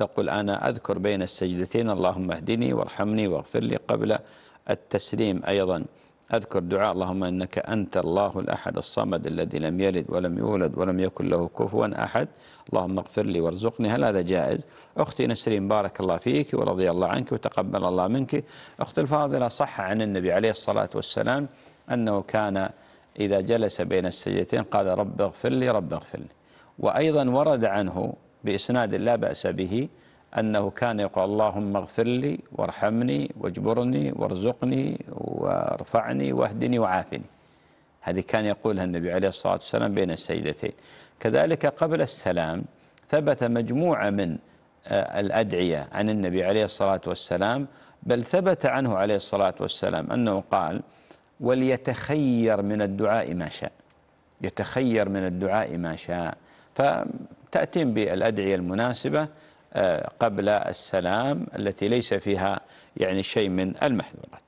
تقول أنا أذكر بين السجدتين اللهم اهدني وارحمني واغفر لي قبل التسليم أيضا أذكر دعاء اللهم إنك أنت الله الأحد الصمد الذي لم يلد ولم يولد ولم يكن له كفوا أحد اللهم اغفر لي وارزقني هل هذا جائز أختي نسرين بارك الله فيك ورضي الله عنك وتقبل الله منك أختي الفاضلة صح عن النبي عليه الصلاة والسلام أنه كان إذا جلس بين السجدتين قال رب اغفر لي رب اغفر لي وأيضا ورد عنه بإسناد لا بأس به أنه كان يقول اللهم اغفر لي وارحمني واجبرني وارزقني وارفعني واهدني وعافني هذه كان يقولها النبي عليه الصلاة والسلام بين السيدتين كذلك قبل السلام ثبت مجموعة من آه، الأدعية عن النبي عليه الصلاة والسلام بل ثبت عنه عليه الصلاة والسلام أنه قال وليتخير من الدعاء ما شاء يتخير من الدعاء ما شاء ف تأتين بالأدعية المناسبة آه، قبل السلام التي ليس فيها يعني شيء من المحذورات